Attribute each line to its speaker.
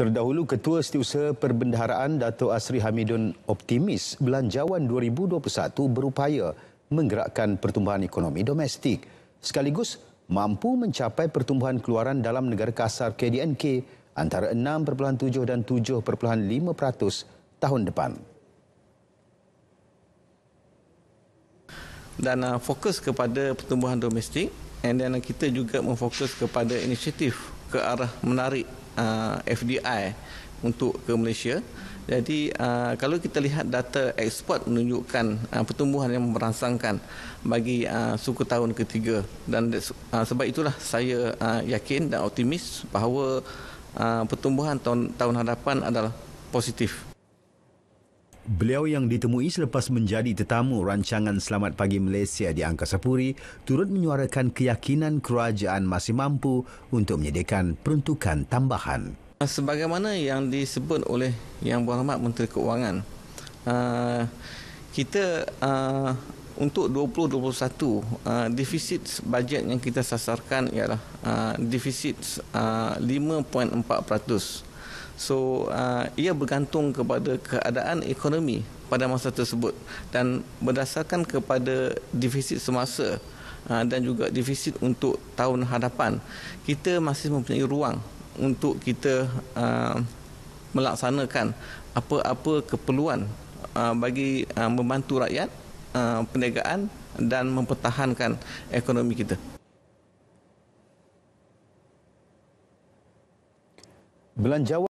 Speaker 1: Terdahulu Ketua Setiausaha Perbendaharaan Dato Asri Hamidun optimis belanjawan 2021 berupaya menggerakkan pertumbuhan ekonomi domestik sekaligus mampu mencapai pertumbuhan keluaran dalam negara kasar KDNK antara 6.7 dan 7.5% tahun depan.
Speaker 2: Dan uh, fokus kepada pertumbuhan domestik dan kita juga memfokus kepada inisiatif ke arah menarik uh, ah, FDI untuk ke Malaysia. Jadi uh, kalau kita lihat data ekspor menunjukkan uh, pertumbuhan yang merangsangkan bagi uh, suku tahun ketiga dan uh, sebab itulah saya uh, yakin dan optimis bahawa uh, pertumbuhan tahun tahun hadapan adalah positif.
Speaker 1: Beliau yang ditemui selepas menjadi tetamu rancangan Selamat Pagi Malaysia di Angkasa Puri turut menyuarakan keyakinan kerajaan masih mampu untuk menyediakan peruntukan
Speaker 2: tambahan. Sebagaimana yang disebut oleh Yang Berhormat Menteri Keuangan, uh, kita uh, untuk 2021 uh, defisit bajet yang kita sasarkan ialah defisit 5.4%. So uh, ia bergantung kepada keadaan ekonomi pada masa tersebut dan berdasarkan kepada defisit semasa uh, dan juga defisit untuk tahun hadapan kita masih mempunyai ruang untuk kita uh, melaksanakan apa-apa keperluan uh, bagi uh, membantu rakyat uh, perniagaan dan mempertahankan ekonomi kita.
Speaker 1: Belanja